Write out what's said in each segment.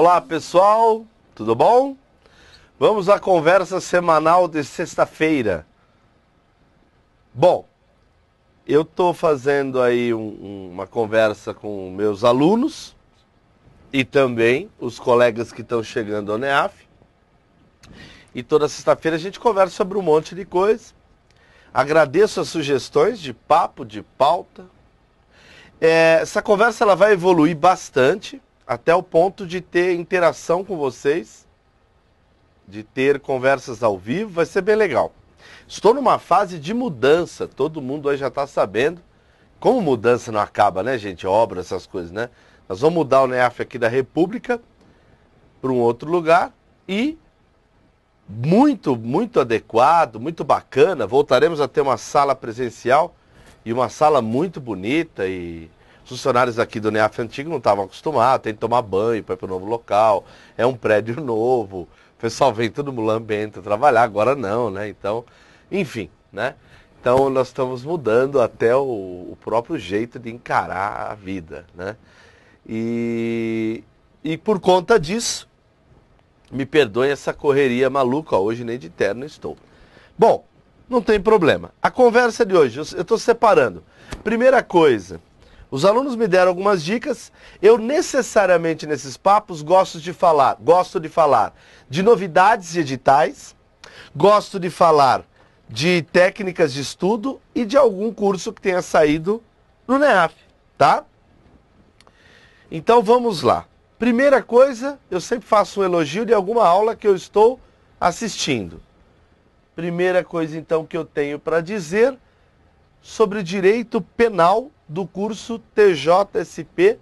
Olá pessoal, tudo bom? Vamos à conversa semanal de sexta-feira. Bom, eu estou fazendo aí um, uma conversa com meus alunos e também os colegas que estão chegando ao NEAF. E toda sexta-feira a gente conversa sobre um monte de coisa. Agradeço as sugestões de papo, de pauta. É, essa conversa ela vai evoluir bastante até o ponto de ter interação com vocês, de ter conversas ao vivo, vai ser bem legal. Estou numa fase de mudança, todo mundo aí já está sabendo. Como mudança não acaba, né, gente? Obra, essas coisas, né? Nós vamos mudar o NEAF aqui da República para um outro lugar e muito, muito adequado, muito bacana. Voltaremos a ter uma sala presencial e uma sala muito bonita e funcionários aqui do NEAF antigo não estavam acostumados, tem que tomar banho para ir para o novo local, é um prédio novo, o pessoal vem todo mundo trabalhar, agora não, né? Então, enfim, né? Então nós estamos mudando até o, o próprio jeito de encarar a vida, né? E, e por conta disso, me perdoem essa correria maluca, hoje nem de terno estou. Bom, não tem problema. A conversa de hoje, eu estou separando. Primeira coisa, os alunos me deram algumas dicas. Eu necessariamente nesses papos gosto de falar, gosto de falar de novidades e editais, gosto de falar de técnicas de estudo e de algum curso que tenha saído no NEAF, tá? Então vamos lá. Primeira coisa, eu sempre faço um elogio de alguma aula que eu estou assistindo. Primeira coisa então que eu tenho para dizer sobre direito penal do curso TJSP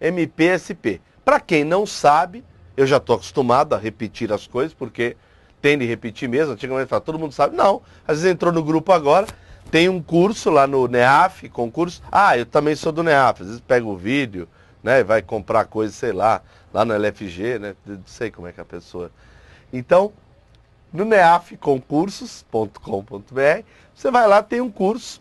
MPSP. Para quem não sabe, eu já estou acostumado a repetir as coisas, porque tem de repetir mesmo, antigamente fala, todo mundo sabe. Não, às vezes entrou no grupo agora, tem um curso lá no NEAF, concurso. Ah, eu também sou do NEAF, às vezes pega o vídeo, né, vai comprar coisa, sei lá, lá no LFG, né, não sei como é que a pessoa... Então, no neafconcursos.com.br. Você vai lá, tem um curso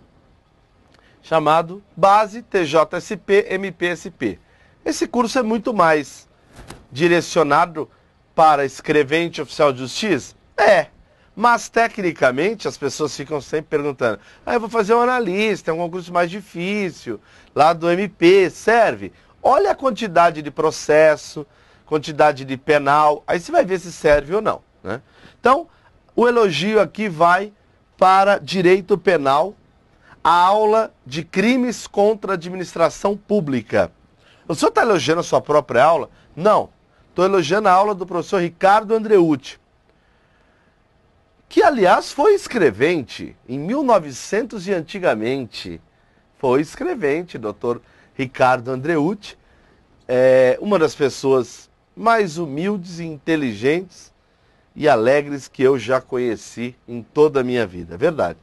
chamado Base TJSP MPSP. Esse curso é muito mais direcionado para escrevente oficial de justiça? É. Mas tecnicamente as pessoas ficam sempre perguntando: ah, eu vou fazer um analista, é um concurso mais difícil, lá do MP, serve? Olha a quantidade de processo, quantidade de penal, aí você vai ver se serve ou não. Né? Então, o elogio aqui vai para direito penal, a aula de crimes contra a administração pública. O senhor está elogiando a sua própria aula? Não. Estou elogiando a aula do professor Ricardo Andreucci, que, aliás, foi escrevente em 1900 e antigamente. Foi escrevente, doutor Ricardo Andreucci, é uma das pessoas mais humildes e inteligentes e alegres que eu já conheci em toda a minha vida. É verdade.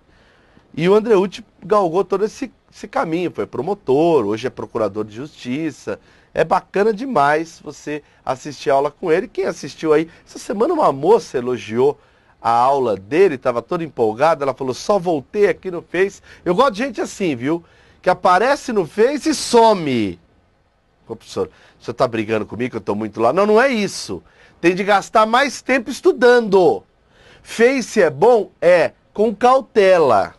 E o Andreucci galgou todo esse, esse caminho, foi promotor, hoje é procurador de justiça. É bacana demais você assistir a aula com ele. Quem assistiu aí, essa semana uma moça elogiou a aula dele, estava toda empolgada, ela falou, só voltei aqui no Face. Eu gosto de gente assim, viu? Que aparece no Face e some. Ô, professor, o senhor está brigando comigo, eu estou muito lá. Não, não é isso. Tem de gastar mais tempo estudando. Face é bom? É, com cautela.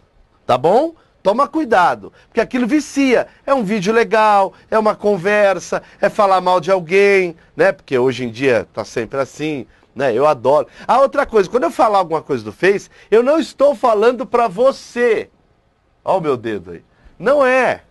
Tá bom? Toma cuidado, porque aquilo vicia. É um vídeo legal, é uma conversa, é falar mal de alguém, né? Porque hoje em dia tá sempre assim, né? Eu adoro. A ah, outra coisa, quando eu falar alguma coisa do Face, eu não estou falando para você. Olha o meu dedo aí. Não é.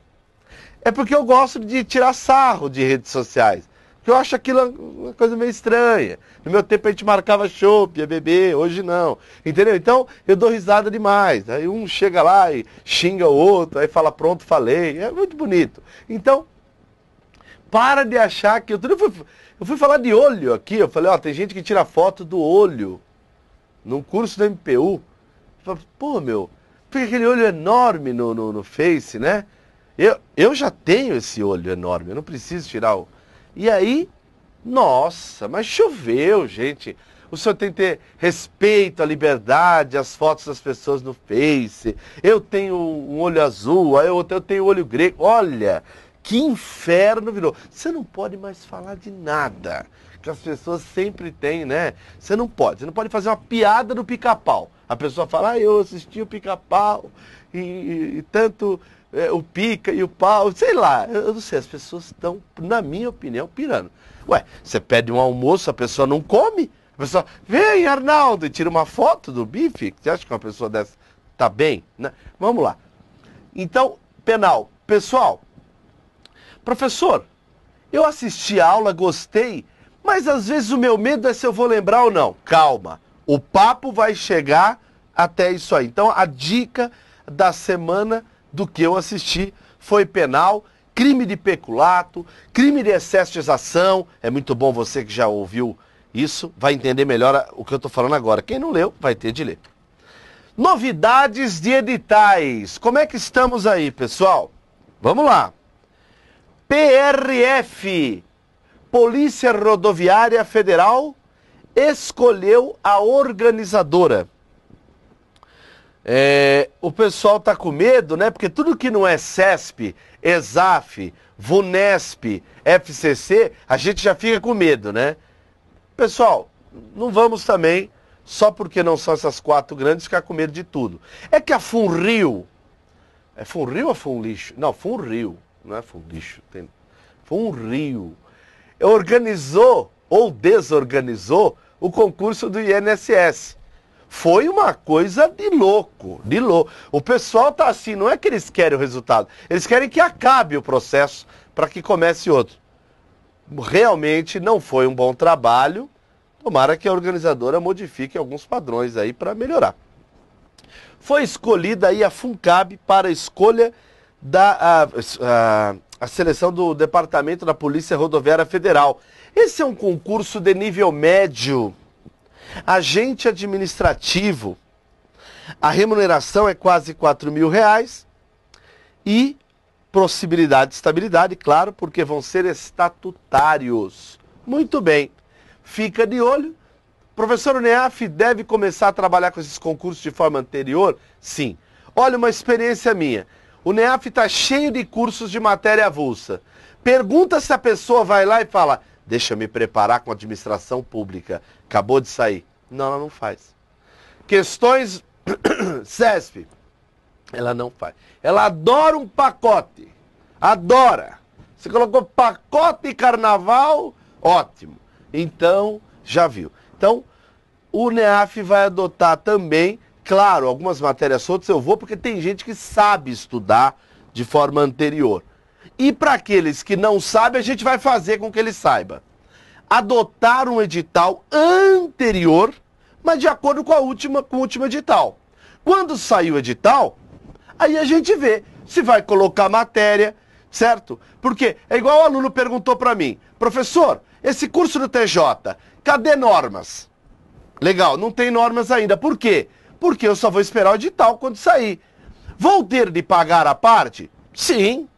É porque eu gosto de tirar sarro de redes sociais. Eu acho aquilo uma coisa meio estranha. No meu tempo a gente marcava chopp, ia é beber, hoje não. Entendeu? Então eu dou risada demais. Aí um chega lá e xinga o outro, aí fala pronto, falei. É muito bonito. Então, para de achar que. Eu, eu, fui, eu fui falar de olho aqui, eu falei, ó, tem gente que tira foto do olho. Num curso da MPU. Pô, meu, fica aquele olho enorme no, no, no Face, né? Eu, eu já tenho esse olho enorme, eu não preciso tirar o e aí, nossa, mas choveu, gente. O senhor tem que ter respeito à liberdade, às fotos das pessoas no Face. Eu tenho um olho azul, aí eu tenho olho grego. Olha, que inferno virou. Você não pode mais falar de nada. Que as pessoas sempre têm, né? Você não pode. Você não pode fazer uma piada do pica-pau. A pessoa fala, ah, eu assisti o pica-pau e, e, e tanto é, o pica e o pau, sei lá. Eu, eu não sei, as pessoas estão, na minha opinião, pirando. Ué, você pede um almoço, a pessoa não come? A pessoa, vem Arnaldo, e tira uma foto do bife. Você acha que uma pessoa dessa tá bem? Né? Vamos lá. Então, penal. Pessoal, professor, eu assisti a aula, gostei, mas às vezes o meu medo é se eu vou lembrar ou não. Calma, o papo vai chegar até isso aí. Então, a dica da semana do que eu assisti foi penal, crime de peculato, crime de excesso de exação. É muito bom você que já ouviu isso, vai entender melhor o que eu estou falando agora. Quem não leu, vai ter de ler. Novidades de editais. Como é que estamos aí, pessoal? Vamos lá. PRF, Polícia Rodoviária Federal, escolheu a organizadora é, o pessoal está com medo, né? Porque tudo que não é CESP, ESAF, VUNESP, FCC, a gente já fica com medo, né? Pessoal, não vamos também, só porque não são essas quatro grandes, ficar com medo de tudo. É que a Funrio, é Funrio ou Funlixo? Não, Funrio, não é Funlixo, tem... Funrio, organizou ou desorganizou o concurso do INSS. Foi uma coisa de louco, de louco. O pessoal tá assim, não é que eles querem o resultado, eles querem que acabe o processo para que comece outro. Realmente não foi um bom trabalho. Tomara que a organizadora modifique alguns padrões aí para melhorar. Foi escolhida aí a Funcab para a escolha da a, a, a seleção do Departamento da Polícia Rodoviária Federal. Esse é um concurso de nível médio Agente administrativo, a remuneração é quase 4 mil reais e possibilidade de estabilidade, claro, porque vão ser estatutários. Muito bem, fica de olho. Professor Uneaf deve começar a trabalhar com esses concursos de forma anterior? Sim. Olha, uma experiência minha. O NEAF está cheio de cursos de matéria avulsa. Pergunta se a pessoa vai lá e fala, deixa eu me preparar com a administração pública, acabou de sair. Não, ela não faz. Questões CESP, ela não faz. Ela adora um pacote, adora. Você colocou pacote carnaval, ótimo. Então, já viu. Então, o NEAF vai adotar também, claro, algumas matérias soltas eu vou, porque tem gente que sabe estudar de forma anterior. E para aqueles que não sabem, a gente vai fazer com que ele saiba. Adotar um edital anterior, mas de acordo com, a última, com o último edital. Quando sair o edital, aí a gente vê se vai colocar matéria, certo? Porque é igual o aluno perguntou para mim, professor, esse curso do TJ, cadê normas? Legal, não tem normas ainda. Por quê? Porque eu só vou esperar o edital quando sair. Vou ter de pagar a parte? Sim,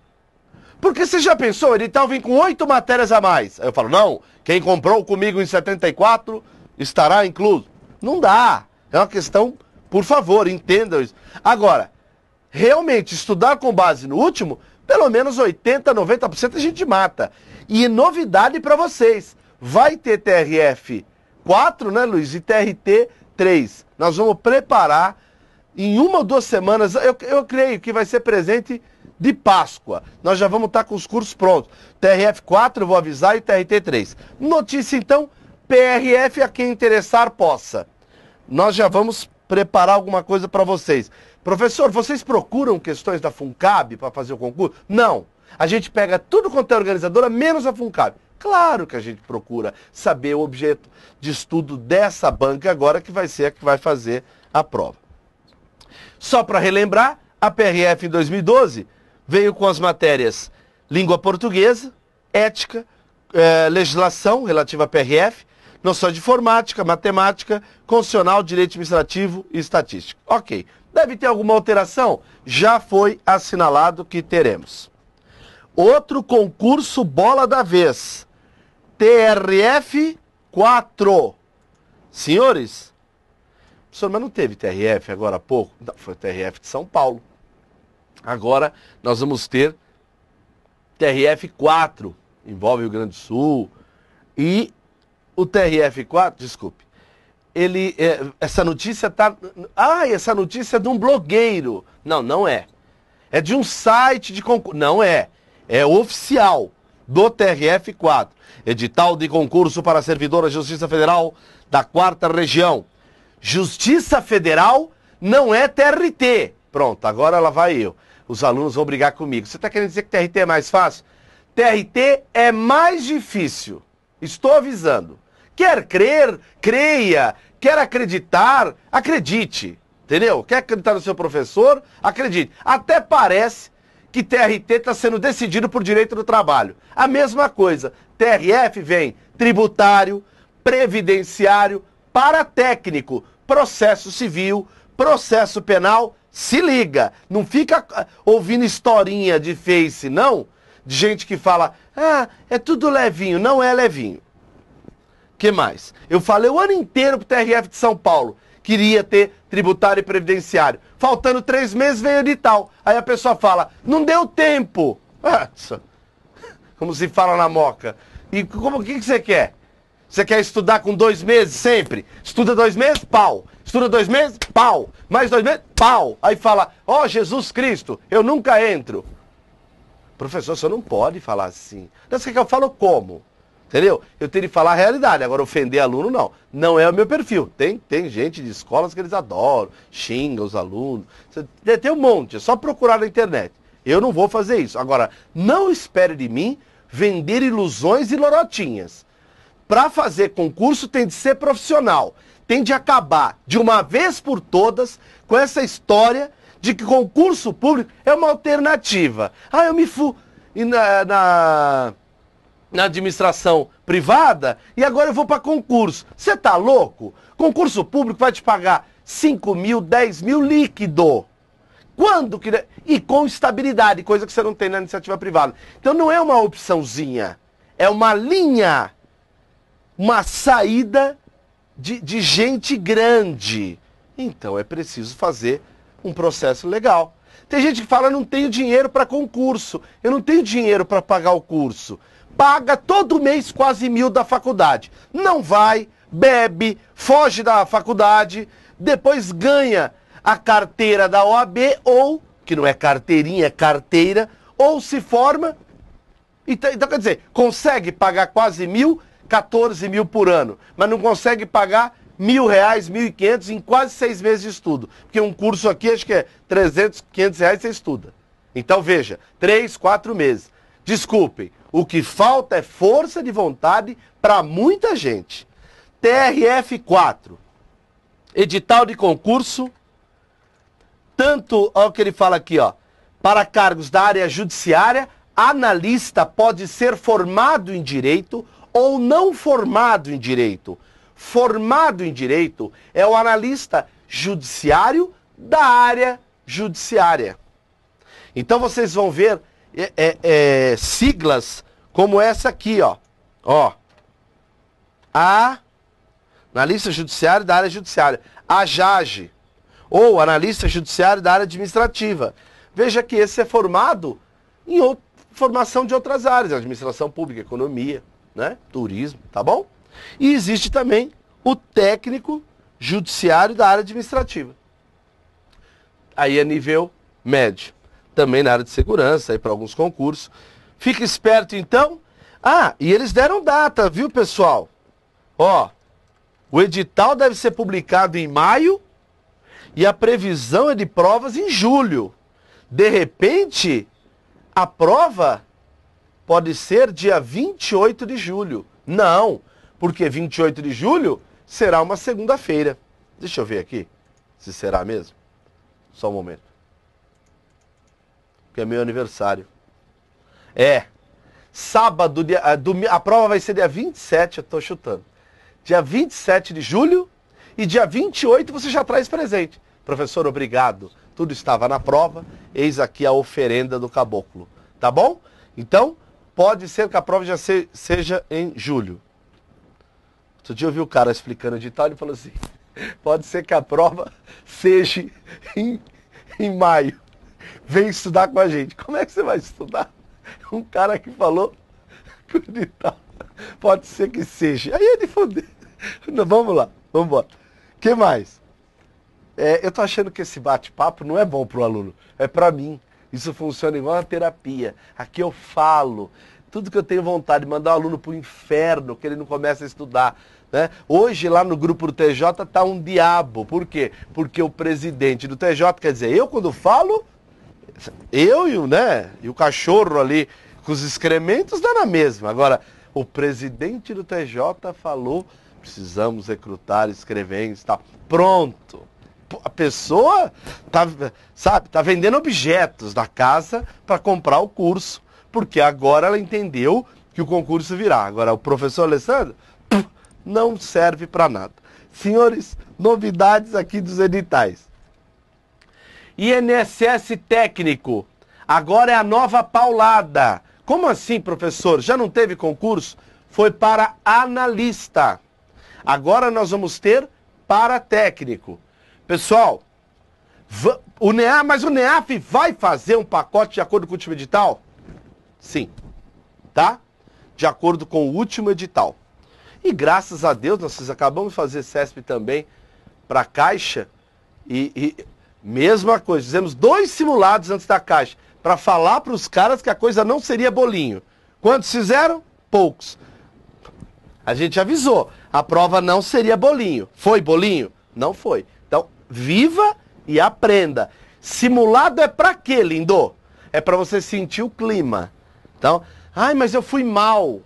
porque você já pensou, ele tal vem com oito matérias a mais. Aí eu falo, não, quem comprou comigo em 74 estará incluso. Não dá. É uma questão, por favor, entendam isso. Agora, realmente, estudar com base no último, pelo menos 80, 90% a gente mata. E novidade para vocês, vai ter TRF 4, né, Luiz? E TRT 3. Nós vamos preparar em uma ou duas semanas, eu, eu creio que vai ser presente de Páscoa. Nós já vamos estar tá com os cursos prontos. TRF4 vou avisar e TRT3. Notícia então, PRF a quem interessar possa. Nós já vamos preparar alguma coisa para vocês. Professor, vocês procuram questões da FUNCAB para fazer o concurso? Não. A gente pega tudo quanto é organizadora, menos a FUNCAB. Claro que a gente procura saber o objeto de estudo dessa banca agora, que vai ser a que vai fazer a prova. Só para relembrar, a PRF em 2012 veio com as matérias língua portuguesa, ética, eh, legislação relativa à PRF, noção de informática, matemática, constitucional, direito administrativo e estatística. Ok. Deve ter alguma alteração? Já foi assinalado que teremos. Outro concurso bola da vez. TRF 4. Senhores, o senhor mas não teve TRF agora há pouco? Não, foi TRF de São Paulo. Agora nós vamos ter TRF4, envolve o Grande Sul. E o TRF4, desculpe, ele, é, essa notícia tá. Ah, essa notícia é de um blogueiro. Não, não é. É de um site de concurso. Não é. É oficial do TRF4. Edital de concurso para servidor da Justiça Federal da Quarta Região. Justiça Federal não é TRT. Pronto, agora ela vai eu os alunos vão brigar comigo. Você está querendo dizer que TRT é mais fácil? TRT é mais difícil. Estou avisando. Quer crer, creia. Quer acreditar, acredite. Entendeu? Quer acreditar no seu professor, acredite. Até parece que TRT está sendo decidido por direito do trabalho. A mesma coisa. TRF vem tributário, previdenciário, paratécnico, processo civil, processo penal, se liga, não fica ah, ouvindo historinha de Face, não, de gente que fala, ah, é tudo levinho, não é levinho. que mais? Eu falei o ano inteiro pro TRF de São Paulo, queria ter tributário e previdenciário. Faltando três meses veio tal. Aí a pessoa fala, não deu tempo. Como se fala na moca. E como o que, que você quer? Você quer estudar com dois meses sempre? Estuda dois meses, pau. Estuda dois meses, pau. Mais dois meses, pau. Aí fala, ó oh, Jesus Cristo, eu nunca entro. Professor, você não pode falar assim. Não sei que eu falo como. Entendeu? Eu tenho que falar a realidade. Agora, ofender aluno, não. Não é o meu perfil. Tem, tem gente de escolas que eles adoram, xinga os alunos. É, tem um monte, é só procurar na internet. Eu não vou fazer isso. Agora, não espere de mim vender ilusões e lorotinhas para fazer concurso tem de ser profissional. Tem de acabar de uma vez por todas com essa história de que concurso público é uma alternativa. Ah, eu me fu e na, na, na administração privada e agora eu vou para concurso. Você tá louco? Concurso público vai te pagar 5 mil, 10 mil líquido. Quando que. E com estabilidade, coisa que você não tem na iniciativa privada. Então não é uma opçãozinha, é uma linha uma saída de, de gente grande. Então é preciso fazer um processo legal. Tem gente que fala, não tenho dinheiro para concurso, eu não tenho dinheiro para pagar o curso. Paga todo mês quase mil da faculdade. Não vai, bebe, foge da faculdade, depois ganha a carteira da OAB ou, que não é carteirinha, é carteira, ou se forma. Então, então quer dizer, consegue pagar quase mil 14 mil por ano, mas não consegue pagar mil reais, mil e quinhentos em quase seis meses de estudo. Porque um curso aqui, acho que é 300, 500 reais, você estuda. Então veja, três, quatro meses. Desculpem, o que falta é força de vontade para muita gente. TRF4, edital de concurso, tanto, olha o que ele fala aqui, ó, para cargos da área judiciária, analista pode ser formado em direito ou não formado em direito. Formado em direito é o analista judiciário da área judiciária. Então vocês vão ver é, é, é, siglas como essa aqui, ó. Ó. A analista judiciário da área judiciária. A JAGE. Ou analista judiciário da área administrativa. Veja que esse é formado em outro, formação de outras áreas, administração pública, economia né? Turismo, tá bom? E existe também o técnico judiciário da área administrativa. Aí é nível médio. Também na área de segurança, aí para alguns concursos. Fica esperto então. Ah, e eles deram data, viu, pessoal? Ó, o edital deve ser publicado em maio e a previsão é de provas em julho. De repente, a prova pode ser dia 28 de julho. Não, porque 28 de julho será uma segunda-feira. Deixa eu ver aqui se será mesmo. Só um momento. Que é meu aniversário. É. Sábado, dia, ah, a prova vai ser dia 27, eu estou chutando. Dia 27 de julho e dia 28 você já traz presente. Professor, obrigado. Tudo estava na prova. Eis aqui a oferenda do caboclo. Tá bom? Então, Pode ser que a prova já se, seja em julho. Outro dia eu vi o cara explicando de tal e falou assim, pode ser que a prova seja em, em maio. Vem estudar com a gente. Como é que você vai estudar? Um cara que falou que o dital pode ser que seja. Aí ele fodeu. Vamos lá, vamos embora. que mais? É, eu tô achando que esse bate-papo não é bom pro aluno, é para mim. Isso funciona igual uma terapia. Aqui eu falo. Tudo que eu tenho vontade de mandar o um aluno para o inferno, que ele não começa a estudar. Né? Hoje, lá no grupo do TJ, está um diabo. Por quê? Porque o presidente do TJ, quer dizer, eu quando falo, eu e o, né, e o cachorro ali com os excrementos dá na mesma. Agora, o presidente do TJ falou, precisamos recrutar escreventes, tá pronto a pessoa tá, sabe, tá vendendo objetos da casa para comprar o curso, porque agora ela entendeu que o concurso virá. Agora o professor Alessandro não serve para nada. Senhores, novidades aqui dos editais. INSS técnico. Agora é a nova paulada. Como assim, professor? Já não teve concurso? Foi para analista. Agora nós vamos ter para técnico. Pessoal, o NEA, mas o NEAF vai fazer um pacote de acordo com o último edital? Sim. Tá? De acordo com o último edital. E graças a Deus, nós acabamos de fazer CESP também para a Caixa. E, e, mesma coisa, fizemos dois simulados antes da Caixa, para falar para os caras que a coisa não seria bolinho. Quantos fizeram? Poucos. A gente avisou, a prova não seria bolinho. Foi bolinho? Não foi. Viva e aprenda. Simulado é para quê, lindo? É para você sentir o clima. Então, ai, mas eu fui mal.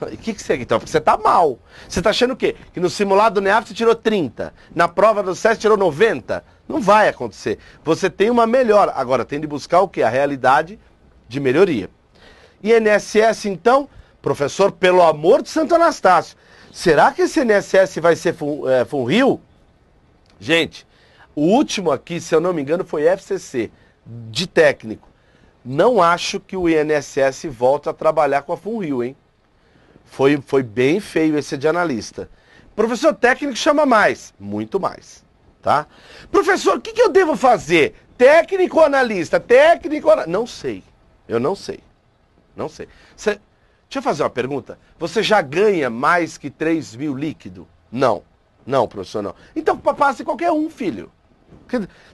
O que, que você então? Porque você tá mal. Você tá achando o quê? Que no simulado do NEAF você tirou 30, na prova do SES tirou 90? Não vai acontecer. Você tem uma melhora. Agora tem de buscar o quê? A realidade de melhoria. E NSS, então, professor, pelo amor de Santo Anastácio, será que esse NSS vai ser fun, é, eh, fun Rio? Gente, o último aqui, se eu não me engano, foi FCC, de técnico. Não acho que o INSS volte a trabalhar com a FUNRIO, hein? Foi, foi bem feio esse de analista. Professor técnico chama mais, muito mais, tá? Professor, o que, que eu devo fazer? Técnico ou analista? Técnico ou Não sei, eu não sei, não sei. Cê... Deixa eu fazer uma pergunta. Você já ganha mais que 3 mil líquido? Não. Não, professor, não. Então passe qualquer um, filho.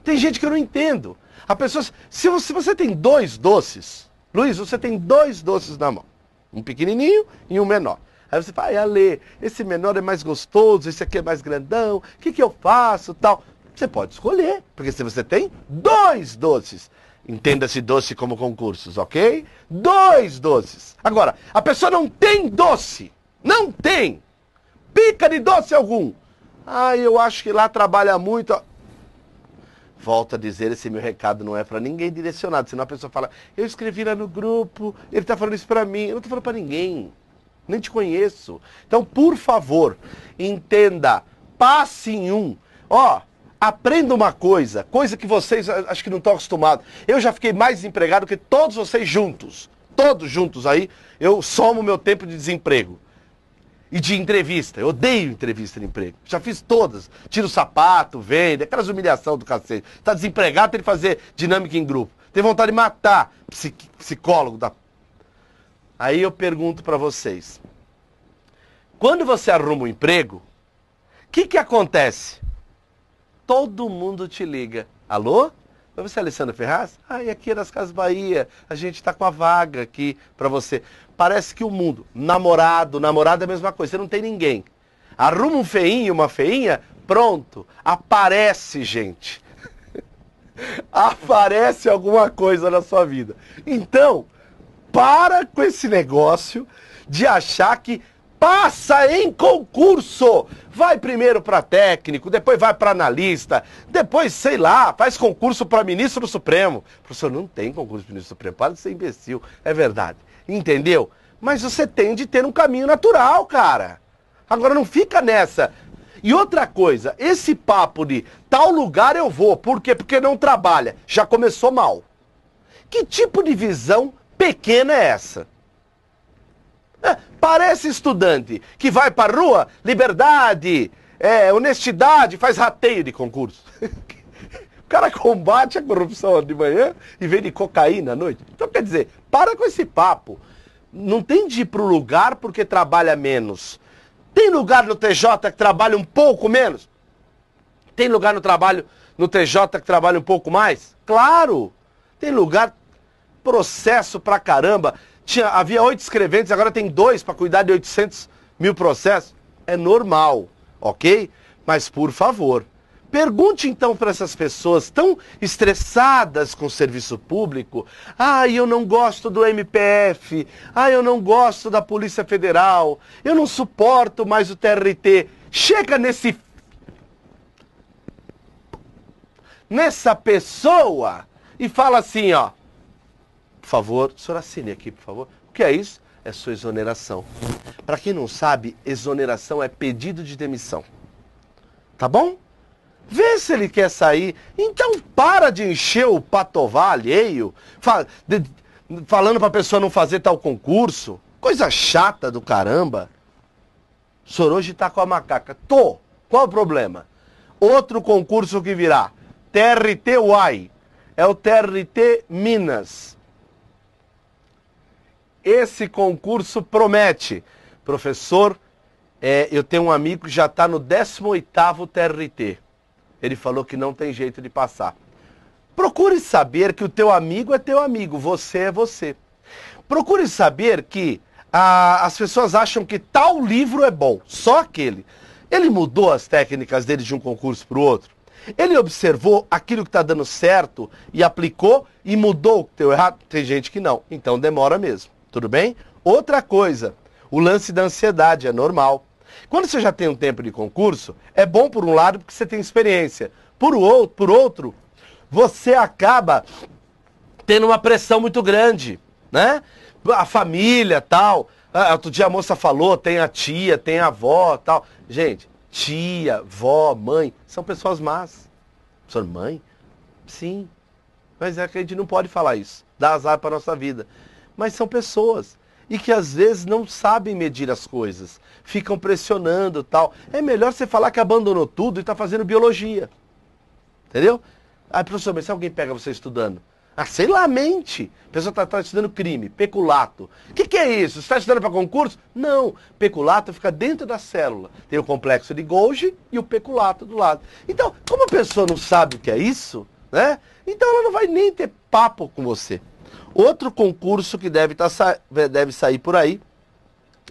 Tem gente que eu não entendo. A pessoa, se você, se você tem dois doces, Luiz, você tem dois doces na mão. Um pequenininho e um menor. Aí você fala, ah, Ale, esse menor é mais gostoso, esse aqui é mais grandão, o que, que eu faço tal? Você pode escolher, porque se você tem dois doces, entenda-se doce como concursos, ok? Dois doces. Agora, a pessoa não tem doce, não tem, pica de doce algum. Ah, eu acho que lá trabalha muito. Volto a dizer, esse meu recado não é para ninguém direcionado. Senão a pessoa fala, eu escrevi lá no grupo, ele está falando isso para mim. Eu não estou falando para ninguém. Nem te conheço. Então, por favor, entenda. Passe em um. Ó, aprenda uma coisa. Coisa que vocês acho que não estão acostumados. Eu já fiquei mais desempregado que todos vocês juntos. Todos juntos aí. Eu somo meu tempo de desemprego e de entrevista. Eu odeio entrevista de emprego. Já fiz todas. Tira o sapato, vende, aquelas humilhação do cacete. Tá desempregado, tem que fazer dinâmica em grupo. Tem vontade de matar psiqui, psicólogo da. Aí eu pergunto para vocês. Quando você arruma um emprego, o que, que acontece? Todo mundo te liga. Alô? Mas você é Alessandra Ferraz? Ah, e aqui é das Casas Bahia, a gente está com a vaga aqui para você parece que o mundo. Namorado, namorada é a mesma coisa, você não tem ninguém. Arruma um feinho, uma feinha, pronto, aparece gente. aparece alguma coisa na sua vida. Então, para com esse negócio de achar que passa em concurso. Vai primeiro para técnico, depois vai para analista, depois, sei lá, faz concurso para ministro do Supremo. Professor, não tem concurso para ministro do Supremo, para de ser imbecil. É verdade entendeu? Mas você tem de ter um caminho natural, cara. Agora não fica nessa. E outra coisa, esse papo de tal lugar eu vou, por quê? Porque não trabalha, já começou mal. Que tipo de visão pequena é essa? É, parece estudante que vai para a rua, liberdade, é, honestidade, faz rateio de concurso. o cara combate a corrupção de manhã e vende cocaína à noite. Então, quer dizer, para com esse papo. Não tem de ir para o lugar porque trabalha menos. Tem lugar no TJ que trabalha um pouco menos? Tem lugar no trabalho no TJ que trabalha um pouco mais? Claro. Tem lugar processo pra caramba. Tinha, havia oito escreventes, agora tem dois para cuidar de 800 mil processos. É normal, ok? Mas por favor, Pergunte então para essas pessoas tão estressadas com o serviço público: ah, eu não gosto do MPF, ah, eu não gosto da Polícia Federal, eu não suporto mais o TRT. Chega nesse. nessa pessoa e fala assim: ó, por favor, senhora assine aqui, por favor. O que é isso? É sua exoneração. Para quem não sabe, exoneração é pedido de demissão. Tá bom? Vê se ele quer sair. Então para de encher o patová alheio, fal de, falando pessoa não fazer tal concurso. Coisa chata do caramba. Soroji tá com a macaca. Tô. Qual o problema? Outro concurso que virá. TRT Uai. É o TRT Minas. Esse concurso promete. Professor, é, eu tenho um amigo que já está no 18º TRT. Ele falou que não tem jeito de passar. Procure saber que o teu amigo é teu amigo, você é você. Procure saber que ah, as pessoas acham que tal livro é bom, só aquele. Ele mudou as técnicas dele de um concurso para o outro. Ele observou aquilo que está dando certo e aplicou e mudou o que deu errado? Tem gente que não, então demora mesmo, tudo bem? Outra coisa, o lance da ansiedade é normal. Quando você já tem um tempo de concurso, é bom por um lado porque você tem experiência. Por outro, por outro você acaba tendo uma pressão muito grande, né? A família, tal. Ah, outro dia a moça falou, tem a tia, tem a avó, tal. Gente, tia, vó, mãe, são pessoas más. Sua mãe? Sim. Mas é que a gente não pode falar isso. Dá azar para nossa vida. Mas são pessoas e que às vezes não sabem medir as coisas, ficam pressionando tal. É melhor você falar que abandonou tudo e está fazendo biologia. Entendeu? Aí ah, professor, mas se alguém pega você estudando? Ah, sei lá, mente. A pessoa está tá estudando crime, peculato. O que, que, é isso? Você está estudando para concurso? Não. Peculato fica dentro da célula. Tem o complexo de Golgi e o peculato do lado. Então, como a pessoa não sabe o que é isso, né? Então ela não vai nem ter papo com você. Outro concurso que deve, tá, deve sair por aí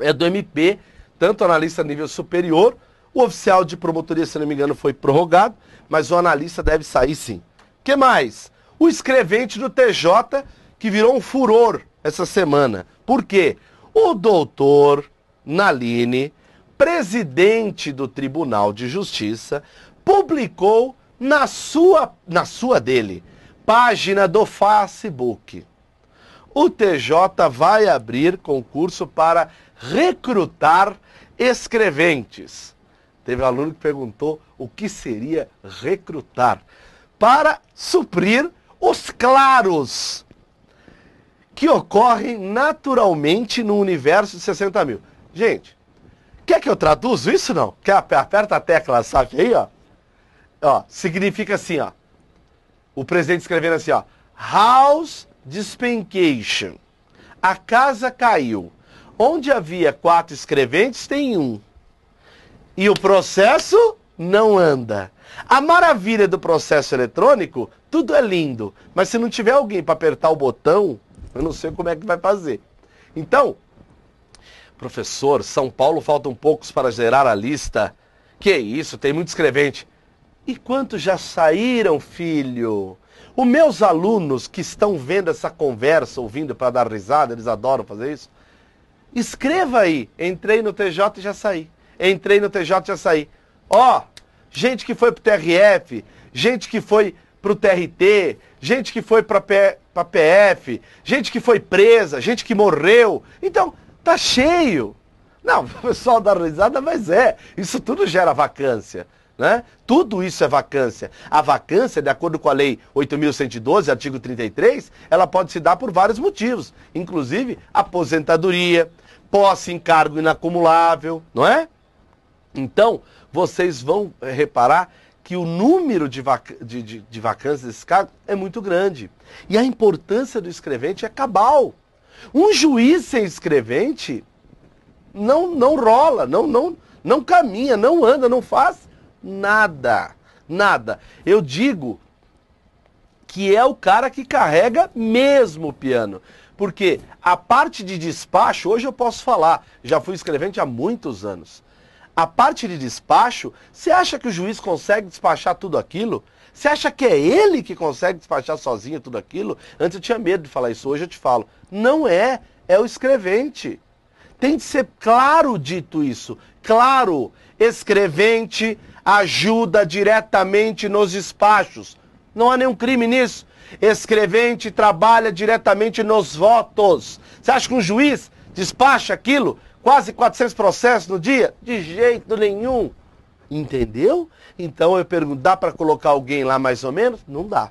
é do MP, tanto analista nível superior, o oficial de promotoria, se não me engano, foi prorrogado, mas o analista deve sair sim. que mais? O escrevente do TJ, que virou um furor essa semana. Por quê? O doutor Naline, presidente do Tribunal de Justiça, publicou na sua, na sua dele, página do Facebook. O TJ vai abrir concurso para recrutar escreventes. Teve um aluno que perguntou o que seria recrutar. Para suprir os claros que ocorrem naturalmente no universo de 60 mil. Gente, quer que eu traduzo isso não? Quer aperta a tecla sabe aí, ó? Ó, significa assim, ó o presidente escrevendo assim, ó, House Dispencation. A casa caiu. Onde havia quatro escreventes, tem um. E o processo não anda. A maravilha do processo eletrônico, tudo é lindo, mas se não tiver alguém para apertar o botão, eu não sei como é que vai fazer. Então, professor, São Paulo faltam poucos para gerar a lista. Que isso, tem muito escrevente. E quantos já saíram, filho? Os meus alunos que estão vendo essa conversa, ouvindo para dar risada, eles adoram fazer isso. Escreva aí, entrei no TJ e já saí. Entrei no TJ e já saí. Ó, gente que foi pro TRF, gente que foi pro TRT, gente que foi pra, P, pra PF, gente que foi presa, gente que morreu. Então, tá cheio. Não, o pessoal dá risada, mas é. Isso tudo gera vacância. Né? Tudo isso é vacância. A vacância, de acordo com a Lei 8.112, artigo 33, ela pode se dar por vários motivos, inclusive aposentadoria, posse em cargo inacumulável, não é? Então, vocês vão eh, reparar que o número de, vac... de, de, de vacâncias desse cargo é muito grande. E a importância do escrevente é cabal. Um juiz sem escrevente não, não rola, não, não, não caminha, não anda, não faz nada. Nada. Eu digo que é o cara que carrega mesmo o piano. Porque a parte de despacho, hoje eu posso falar, já fui escrevente há muitos anos. A parte de despacho, você acha que o juiz consegue despachar tudo aquilo? Você acha que é ele que consegue despachar sozinho tudo aquilo? Antes eu tinha medo de falar isso, hoje eu te falo. Não é, é o escrevente. Tem de ser claro dito isso. Claro, escrevente, ajuda diretamente nos despachos. Não há nenhum crime nisso. Escrevente trabalha diretamente nos votos. Você acha que um juiz despacha aquilo? Quase 400 processos no dia? De jeito nenhum. Entendeu? Então eu pergunto, dá para colocar alguém lá mais ou menos? Não dá.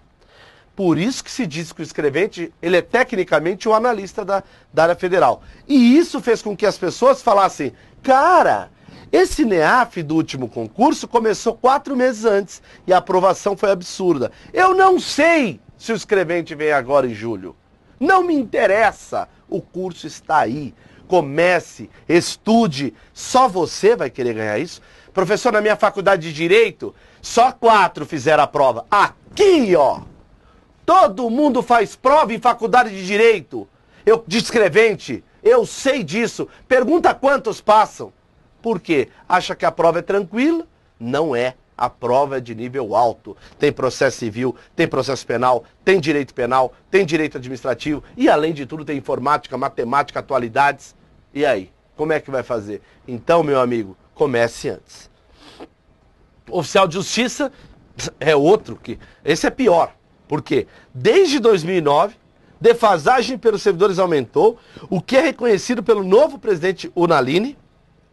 Por isso que se diz que o escrevente, ele é tecnicamente o analista da, da área federal. E isso fez com que as pessoas falassem, cara, esse NEAF do último concurso começou quatro meses antes e a aprovação foi absurda. Eu não sei se o escrevente vem agora em julho. Não me interessa. O curso está aí. Comece, estude. Só você vai querer ganhar isso? Professor, na minha faculdade de Direito, só quatro fizeram a prova. Aqui, ó. Todo mundo faz prova em faculdade de Direito. Eu, de escrevente, eu sei disso. Pergunta quantos passam. Por quê? Acha que a prova é tranquila? Não é. A prova é de nível alto. Tem processo civil, tem processo penal, tem direito penal, tem direito administrativo e, além de tudo, tem informática, matemática, atualidades. E aí? Como é que vai fazer? Então, meu amigo, comece antes. Oficial de Justiça é outro que. Esse é pior. Porque desde 2009, defasagem pelos servidores aumentou, o que é reconhecido pelo novo presidente Unaline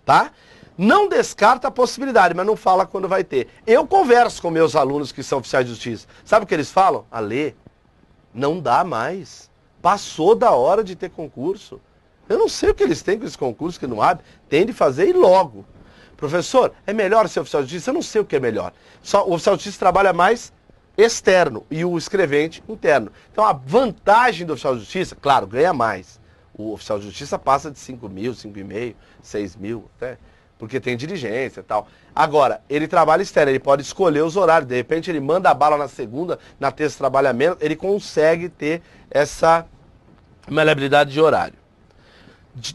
tá? Não descarta a possibilidade, mas não fala quando vai ter. Eu converso com meus alunos que são oficiais de justiça. Sabe o que eles falam? Alê, não dá mais. Passou da hora de ter concurso. Eu não sei o que eles têm com esse concurso que não abre. Tem de fazer e logo. Professor, é melhor ser oficial de justiça? Eu não sei o que é melhor. Só, o oficial de justiça trabalha mais externo e o escrevente interno. Então a vantagem do oficial de justiça, claro, ganha mais o oficial de justiça passa de 5 mil, 5,5, 6 mil, até, porque tem dirigência e tal. Agora, ele trabalha externo, ele pode escolher os horários, de repente ele manda a bala na segunda, na terça trabalha menos, ele consegue ter essa maleabilidade de horário.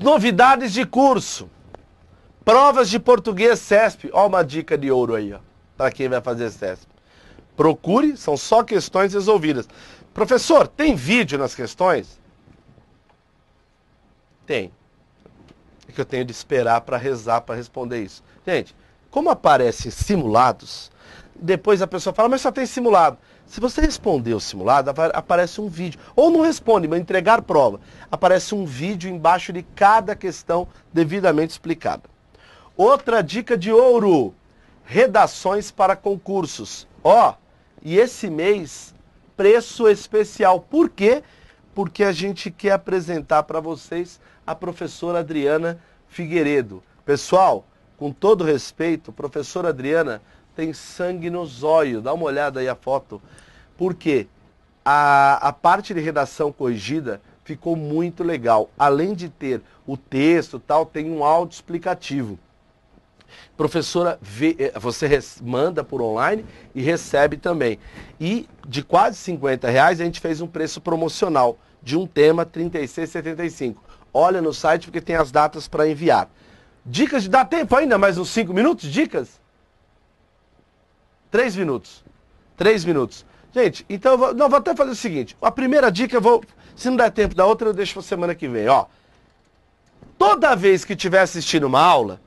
Novidades de curso. Provas de português CESP. Olha uma dica de ouro aí, ó, para quem vai fazer CESP. Procure, são só questões resolvidas. Professor, tem vídeo nas questões? Tem. O que eu tenho de esperar para rezar para responder isso? Gente, como aparecem simulados, depois a pessoa fala, mas só tem simulado. Se você responder o simulado, aparece um vídeo. Ou não responde, mas entregar prova. Aparece um vídeo embaixo de cada questão devidamente explicada. Outra dica de ouro: redações para concursos. Ó, oh, e esse mês, preço especial. Por quê? Porque a gente quer apresentar para vocês a professora Adriana Figueiredo. Pessoal, com todo respeito, professora Adriana tem sangue nos olhos. Dá uma olhada aí a foto. Porque a, a parte de redação corrigida ficou muito legal. Além de ter o texto tal, tem um áudio explicativo. Professora, é, você manda por online e recebe também. E de quase 50 reais a gente fez um preço promocional de um tema 36,75 olha no site porque tem as datas para enviar. Dicas de. Dá tempo ainda? Mais uns 5 minutos? Dicas? 3 minutos. 3 minutos. Gente, então eu vou, não, vou até fazer o seguinte. A primeira dica eu vou. Se não der tempo da outra, eu deixo para semana que vem. Ó. Toda vez que estiver assistindo uma aula,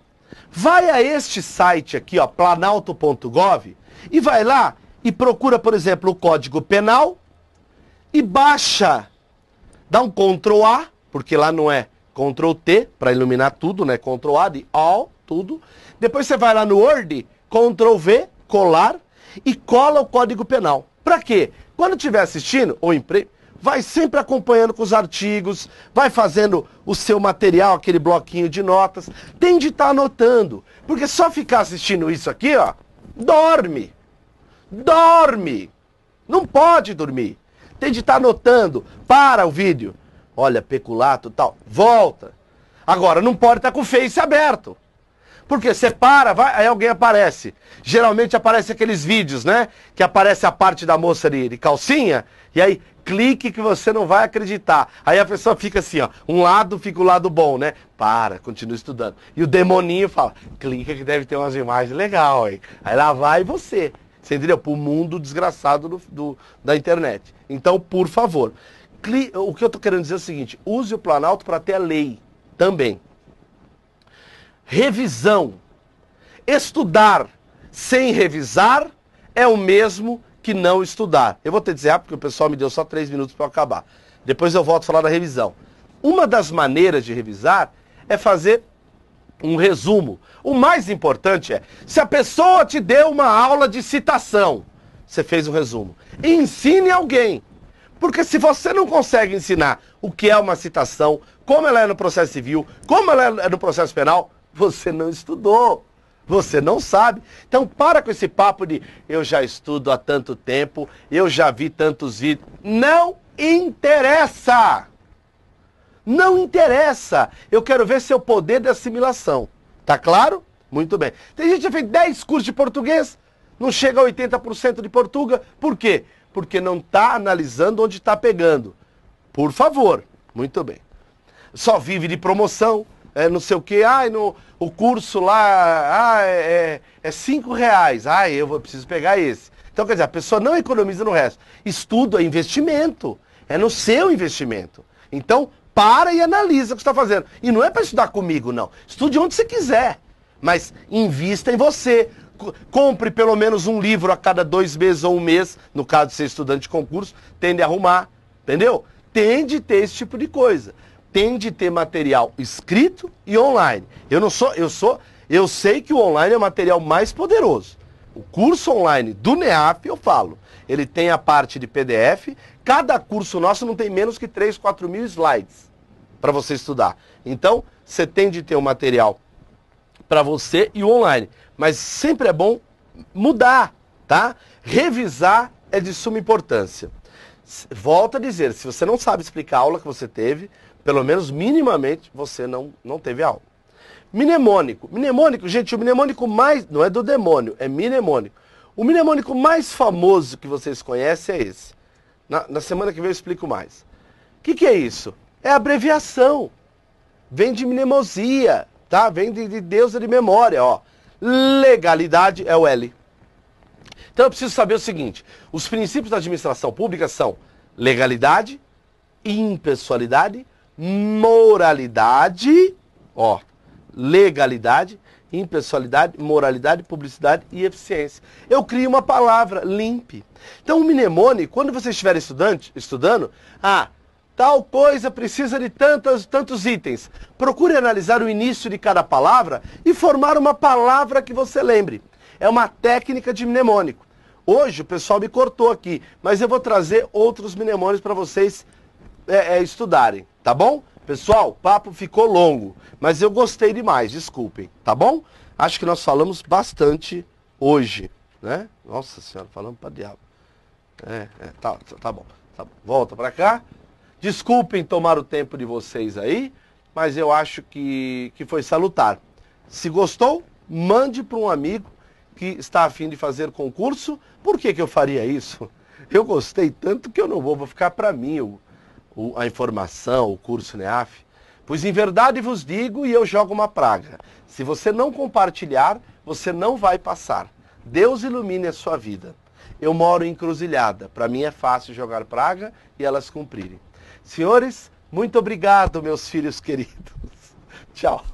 vai a este site aqui, ó, planalto.gov, e vai lá e procura, por exemplo, o Código Penal e baixa, dá um Ctrl A porque lá não é Ctrl T para iluminar tudo, né? Ctrl A de all, tudo. Depois você vai lá no Word, Ctrl V, colar e cola o Código Penal. Para quê? Quando estiver assistindo ou emprego, vai sempre acompanhando com os artigos, vai fazendo o seu material, aquele bloquinho de notas, tem de estar tá anotando, porque só ficar assistindo isso aqui, ó, dorme. Dorme. Não pode dormir. Tem de estar tá anotando, para o vídeo, Olha, peculato tal. Volta. Agora, não pode estar tá com o Face aberto. Porque você para, vai, aí alguém aparece. Geralmente aparece aqueles vídeos, né? Que aparece a parte da moça de, de calcinha, e aí clique que você não vai acreditar. Aí a pessoa fica assim, ó. Um lado fica o lado bom, né? Para, continua estudando. E o demoninho fala, clica que deve ter umas imagens legal, hein? Aí lá vai você. Você entendeu? Pro mundo desgraçado do, do da internet. Então, por favor o que eu estou querendo dizer é o seguinte: use o Planalto para ter a lei também. Revisão. Estudar sem revisar é o mesmo que não estudar. Eu vou te dizer, ah, porque o pessoal me deu só três minutos para acabar. Depois eu volto a falar da revisão. Uma das maneiras de revisar é fazer um resumo. O mais importante é, se a pessoa te deu uma aula de citação, você fez um resumo. Ensine alguém porque se você não consegue ensinar o que é uma citação, como ela é no processo civil, como ela é no processo penal, você não estudou. Você não sabe. Então para com esse papo de eu já estudo há tanto tempo, eu já vi tantos vídeos. Não interessa. Não interessa. Eu quero ver seu poder de assimilação. Tá claro? Muito bem. Tem gente que fez 10 cursos de português, não chega a 80% de portuga. Por quê? porque não está analisando onde está pegando. Por favor, muito bem. Só vive de promoção, é, não sei o quê, ai, no, o curso lá ah, é, é, é cinco reais, ai, eu vou, preciso pegar esse. Então, quer dizer, a pessoa não economiza no resto. Estudo é investimento, é no seu investimento. Então, para e analisa o que está fazendo. E não é para estudar comigo, não. Estude onde você quiser. Mas invista em você, compre pelo menos um livro a cada dois meses ou um mês, no caso de ser estudante de concurso, tende a arrumar, entendeu? Tende de ter esse tipo de coisa. Tende de ter material escrito e online. Eu não sou, eu sou, eu sei que o online é o material mais poderoso. O curso online do NEAF, eu falo, ele tem a parte de PDF. Cada curso nosso não tem menos que 3, 4 mil slides para você estudar. Então, você tem de ter o um material para você e o online. Mas sempre é bom mudar, tá? Revisar é de suma importância. Volto a dizer, se você não sabe explicar a aula que você teve, pelo menos minimamente você não, não teve aula. Mnemônico. Mnemônico, gente, o mnemônico mais. Não é do demônio, é mnemônico. O mnemônico mais famoso que vocês conhecem é esse. Na, na semana que vem eu explico mais. O que, que é isso? É abreviação. Vem de mnemosia tá? Vem de, de deusa de memória, ó. Legalidade é o L. Então eu preciso saber o seguinte: os princípios da administração pública são legalidade, impessoalidade, moralidade, ó, legalidade, impessoalidade, moralidade, publicidade e eficiência. Eu crio uma palavra, limpe. Então o mnemônio, quando você estiver estudante, estudando, ah, Tal coisa precisa de tantos, tantos itens. Procure analisar o início de cada palavra e formar uma palavra que você lembre. É uma técnica de mnemônico. Hoje o pessoal me cortou aqui, mas eu vou trazer outros mnemônicos para vocês é, é, estudarem, tá bom? Pessoal, o papo ficou longo, mas eu gostei demais, desculpem, tá bom? Acho que nós falamos bastante hoje, né? Nossa senhora, falamos para diabo. É, é tá, tá bom, tá bom. Volta para cá. Desculpem tomar o tempo de vocês aí, mas eu acho que, que foi salutar. Se gostou, mande para um amigo que está afim de fazer concurso. Por que, que eu faria isso? Eu gostei tanto que eu não vou, vou ficar para mim o, o, a informação, o curso NEAF. Pois em verdade vos digo e eu jogo uma praga. Se você não compartilhar, você não vai passar. Deus ilumine a sua vida. Eu moro em Cruzilhada. Para mim é fácil jogar praga e elas cumprirem. Senhores, muito obrigado, meus filhos queridos. Tchau.